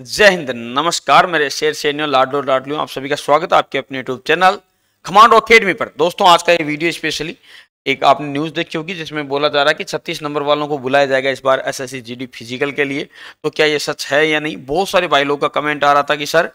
जय हिंद नमस्कार मेरे शेर सैन्य लाडलो लाडलो आप सभी का स्वागत है आपके अपने यूट्यूब चैनल खमांडो अकेडमी पर दोस्तों आज का ये वीडियो स्पेशली एक आपने न्यूज़ देखी होगी जिसमें बोला जा रहा है कि छत्तीस नंबर वालों को बुलाया जाएगा इस बार एसएससी जीडी फिजिकल के लिए तो क्या ये सच है या नहीं बहुत सारे भाई लोग का कमेंट आ रहा था कि सर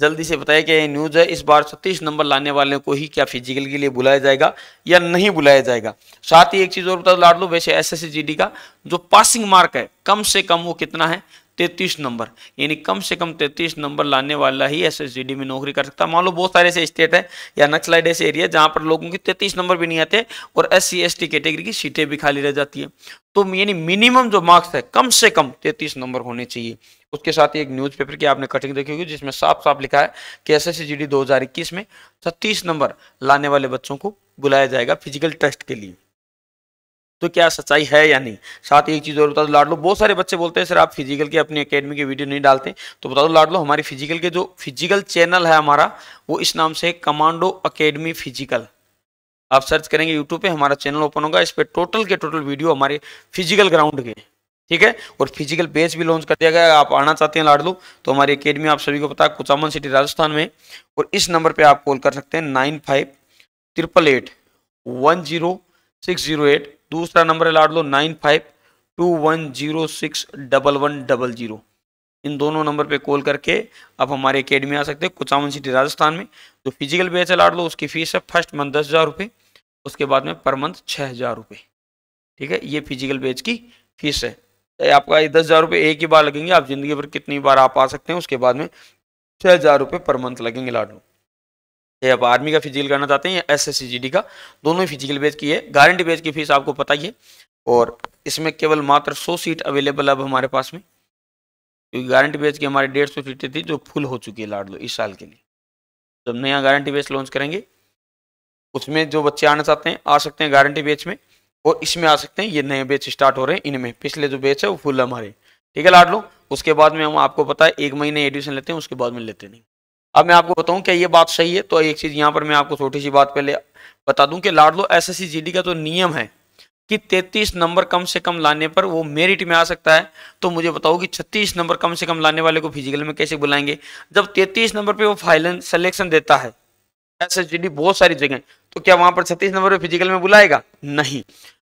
जल्दी से बताया क्या ये न्यूज़ है इस बार छत्तीस नंबर लाने वाले को ही क्या फिजिकल के लिए बुलाया जाएगा या नहीं बुलाया जाएगा साथ ही एक चीज़ और बता लाड लो वैसे एस एस का जो पासिंग मार्क है कम से कम वो कितना है तैतीस नंबर यानी कम से कम तैतीस नंबर लाने वाला ही एस में नौकरी कर सकता है मान लो बहुत सारे ऐसे स्टेट है या नक्सलाइड ऐसे एरिया जहां पर लोगों के तैतीस नंबर भी नहीं आते और एस सी कैटेगरी की सीटें भी खाली रह जाती है तो यानी मिनिमम जो मार्क्स है कम से कम तैतीस नंबर होने चाहिए उसके साथ ही एक पेपर की आपने कटिंग देखी होगी जिसमें साफ साफ लिखा है कि एस एस में छत्तीस नंबर लाने वाले बच्चों को बुलाया जाएगा फिजिकल टेस्ट के लिए तो क्या सच्चाई है या नहीं साथ ही एक चीज़ और बता दो लाड लो बहुत सारे बच्चे बोलते हैं सर आप फिजिकल के अपनी अकेडमी के वीडियो नहीं डालते तो बता दो लाड लो हमारी फिजिकल के जो फिजिकल चैनल है हमारा वो इस नाम से कमांडो अकेडमी फिजिकल आप सर्च करेंगे यूट्यूब पे हमारा चैनल ओपन होगा इस पर टोटल के टोटल वीडियो हमारे फिजिकल ग्राउंड के ठीक है और फिजिकल बेच भी लॉन्च कर दिया गया आप आना चाहते हैं लाडलू तो हमारी अकेडमी आप सभी को पता है कुचामन सिटी राजस्थान में और इस नंबर पे आप कॉल कर सकते हैं nine five triple eight one zero six zero eight दूसरा नंबर है लाड लो nine five two one zero six double one double zero इन दोनों नंबर पे कॉल करके आप हमारे अकेडमी आ सकते हैं कुचामन सिटी राजस्थान में जो फिजिकल बैच है लाड लो उसकी फीस है फर्स्ट मंथ दस हज़ार रुपये उसके बाद में पर मंथ छः हज़ार रुपये ठीक है ये फिजिकल बैच की फीस है तो आपका ये दस हज़ार रुपये एक ही बार लगेंगे आप ज़िंदगी भर कितनी बार आप आ सकते हैं उसके बाद में छः हज़ार रुपये पर मंथ लगेंगे लाड लो चाहे आप आर्मी का फिजिकल करना चाहते हैं या एस एस का दोनों ही फिजिकल बेच की है गारंटी बेच की फीस आपको पता ही है और इसमें केवल मात्र सौ सीट अवेलेबल अब हमारे पास में क्योंकि गारंटी बेच की हमारी डेढ़ सौ सीटें थी जो फुल हो चुकी है लाड लो इस साल के लिए जब नया गारंटी बेच लॉन्च करेंगे उसमें जो बच्चे आना चाहते हैं आ सकते हैं गारंटी बेच में और इसमें आ सकते हैं ये नए बेच स्टार्ट हो रहे हैं इनमें पिछले जो बेच है वो फुल हमारे ठीक है लाड लो उसके बाद में हम आपको पता है एक महीने एडमिशन लेते हैं उसके बाद में लेते नहीं अब मैं आपको बताऊं क्या ये बात सही है तो एक चीज़ यहाँ पर मैं आपको छोटी सी बात पहले बता दूं कि लाडलो एसएससी जीडी का तो नियम है कि 33 नंबर कम से कम लाने पर वो मेरिट में आ सकता है तो मुझे बताओ कि 36 नंबर कम से कम लाने वाले को फिजिकल में कैसे बुलाएंगे जब 33 नंबर पे वो फाइनल सिलेक्शन देता है एस बहुत सारी जगह तो क्या वहां पर छत्तीस नंबर पर फिजिकल में बुलाएगा नहीं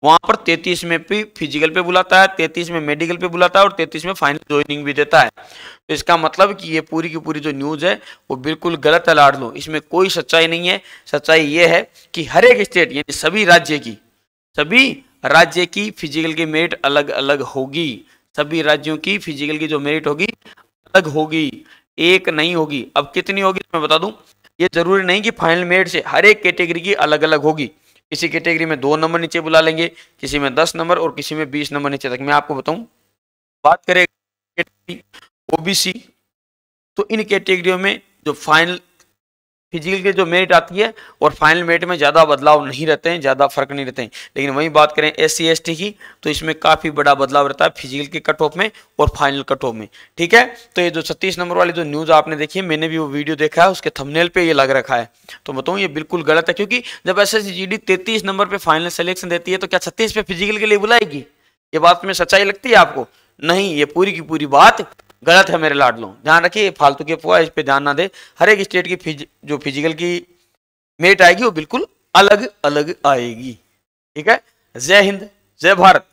वहां पर तैतीस में भी फिजिकल पे बुलाता है तैतीस में मेडिकल पे बुलाता है और तैतीस में फाइनल ज्वाइनिंग भी देता है तो इसका मतलब कि ये पूरी की पूरी जो न्यूज़ है वो बिल्कुल गलत है लाड लो इसमें कोई सच्चाई नहीं है सच्चाई ये है कि हर एक स्टेट यानी सभी राज्य की सभी राज्य की फिजिकल की मेरिट अलग अलग होगी सभी राज्यों की फिजिकल की जो मेरिट होगी अलग होगी एक नहीं होगी अब कितनी होगी मैं बता दूं ये जरूरी नहीं कि फाइनल मेरिट से हर एक कैटेगरी की अलग अलग होगी किसी कैटेगरी में दो नंबर नीचे बुला लेंगे किसी में दस नंबर और किसी में बीस नंबर नीचे तक मैं आपको बताऊं बात करें ओबीसी तो इन कैटेगरियों में जो फाइनल फिजिकल के जो मेरिट आती है और फाइनल मेरिट में ज़्यादा बदलाव नहीं रहते हैं ज़्यादा फर्क नहीं रहते हैं लेकिन वहीं बात करें एस सी की तो इसमें काफ़ी बड़ा बदलाव रहता है फिजिकल के कट ऑफ में और फाइनल कट ऑफ में ठीक है तो ये जो छत्तीस नंबर वाली जो न्यूज़ आपने देखी है मैंने भी वो वीडियो देखा है उसके थमनेल पर ये लग रखा है तो बताऊँ ये बिल्कुल गलत है क्योंकि जब एस एस जी नंबर पर फाइनल सेलेक्शन देती है तो क्या छत्तीस पे फिजिकल के लिए बुलाएगी ये बात में सच्चाई लगती है आपको नहीं ये पूरी की पूरी बात गलत है मेरे लाडलों ध्यान रखिए फालतू के अफवाह इस पर ध्यान ना दे हर एक स्टेट की फिज, जो फिजिकल की मेट आएगी वो बिल्कुल अलग अलग आएगी ठीक है जय हिंद जय भारत